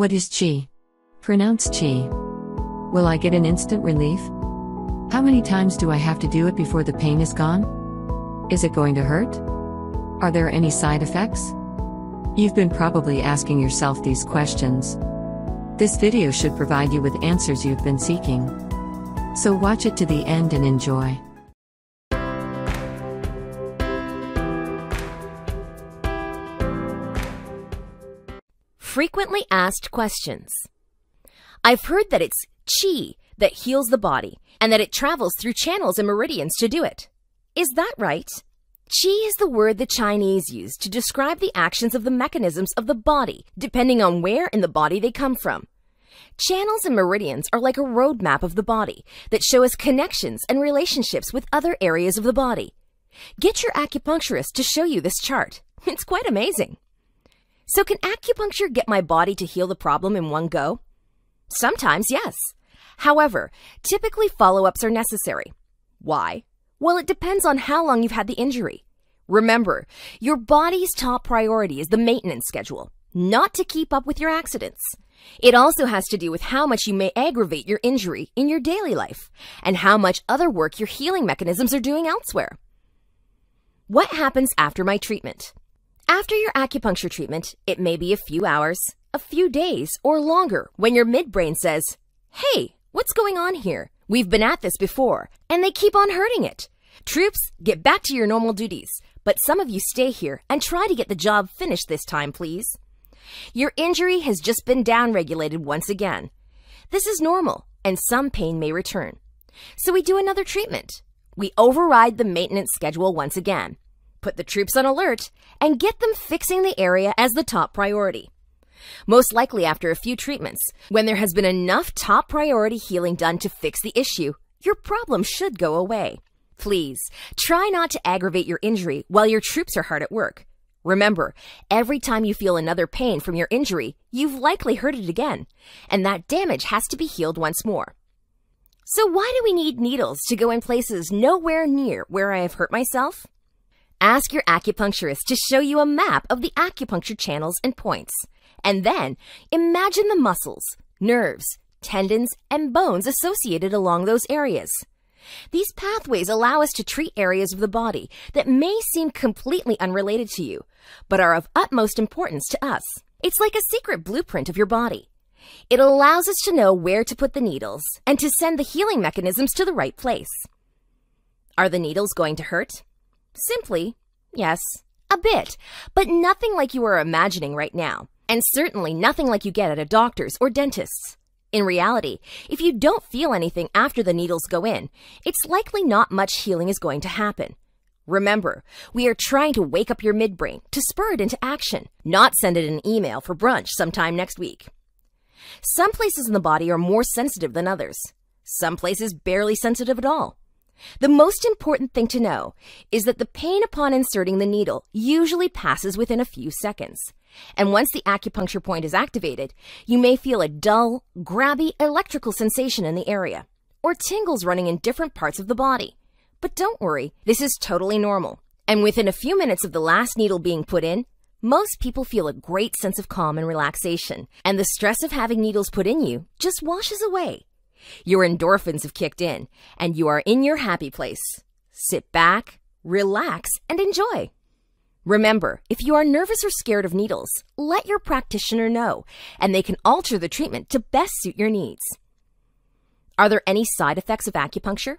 What is qi? Pronounce qi. Will I get an instant relief? How many times do I have to do it before the pain is gone? Is it going to hurt? Are there any side effects? You've been probably asking yourself these questions. This video should provide you with answers you've been seeking. So watch it to the end and enjoy. Frequently asked questions. I've heard that it's qi that heals the body and that it travels through channels and meridians to do it. Is that right? Qi is the word the Chinese use to describe the actions of the mechanisms of the body, depending on where in the body they come from. Channels and meridians are like a roadmap of the body that show us connections and relationships with other areas of the body. Get your acupuncturist to show you this chart. It's quite amazing. So, can acupuncture get my body to heal the problem in one go? Sometimes, yes. However, typically follow ups are necessary. Why? Well, it depends on how long you've had the injury. Remember, your body's top priority is the maintenance schedule, not to keep up with your accidents. It also has to do with how much you may aggravate your injury in your daily life and how much other work your healing mechanisms are doing elsewhere. What happens after my treatment? After your acupuncture treatment, it may be a few hours, a few days, or longer when your midbrain says, Hey, what's going on here? We've been at this before, and they keep on hurting it. Troops, get back to your normal duties, but some of you stay here and try to get the job finished this time, please. Your injury has just been downregulated once again. This is normal, and some pain may return. So we do another treatment. We override the maintenance schedule once again put the troops on alert, and get them fixing the area as the top priority. Most likely after a few treatments, when there has been enough top priority healing done to fix the issue, your problem should go away. Please, try not to aggravate your injury while your troops are hard at work. Remember, every time you feel another pain from your injury, you've likely hurt it again, and that damage has to be healed once more. So why do we need needles to go in places nowhere near where I have hurt myself? Ask your acupuncturist to show you a map of the acupuncture channels and points. And then imagine the muscles, nerves, tendons, and bones associated along those areas. These pathways allow us to treat areas of the body that may seem completely unrelated to you, but are of utmost importance to us. It's like a secret blueprint of your body. It allows us to know where to put the needles and to send the healing mechanisms to the right place. Are the needles going to hurt? Simply, yes, a bit, but nothing like you are imagining right now, and certainly nothing like you get at a doctor's or dentist's. In reality, if you don't feel anything after the needles go in, it's likely not much healing is going to happen. Remember, we are trying to wake up your midbrain to spur it into action, not send it an email for brunch sometime next week. Some places in the body are more sensitive than others. Some places barely sensitive at all. The most important thing to know is that the pain upon inserting the needle usually passes within a few seconds. And once the acupuncture point is activated, you may feel a dull, grabby electrical sensation in the area, or tingles running in different parts of the body. But don't worry, this is totally normal. And within a few minutes of the last needle being put in, most people feel a great sense of calm and relaxation, and the stress of having needles put in you just washes away. Your endorphins have kicked in, and you are in your happy place. Sit back, relax, and enjoy. Remember, if you are nervous or scared of needles, let your practitioner know, and they can alter the treatment to best suit your needs. Are there any side effects of acupuncture?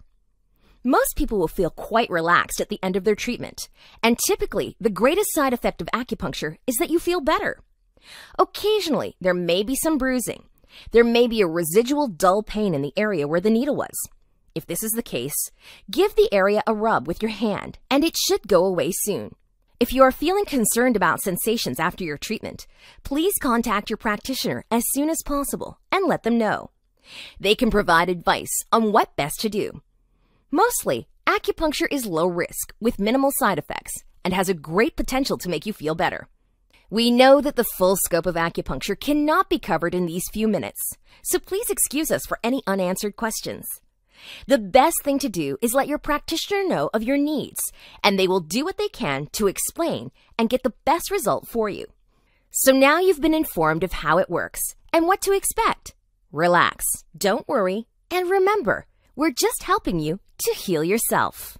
Most people will feel quite relaxed at the end of their treatment, and typically the greatest side effect of acupuncture is that you feel better. Occasionally, there may be some bruising, there may be a residual dull pain in the area where the needle was. If this is the case, give the area a rub with your hand and it should go away soon. If you are feeling concerned about sensations after your treatment, please contact your practitioner as soon as possible and let them know. They can provide advice on what best to do. Mostly, acupuncture is low risk with minimal side effects and has a great potential to make you feel better. We know that the full scope of acupuncture cannot be covered in these few minutes, so please excuse us for any unanswered questions. The best thing to do is let your practitioner know of your needs, and they will do what they can to explain and get the best result for you. So now you've been informed of how it works and what to expect. Relax, don't worry, and remember, we're just helping you to heal yourself.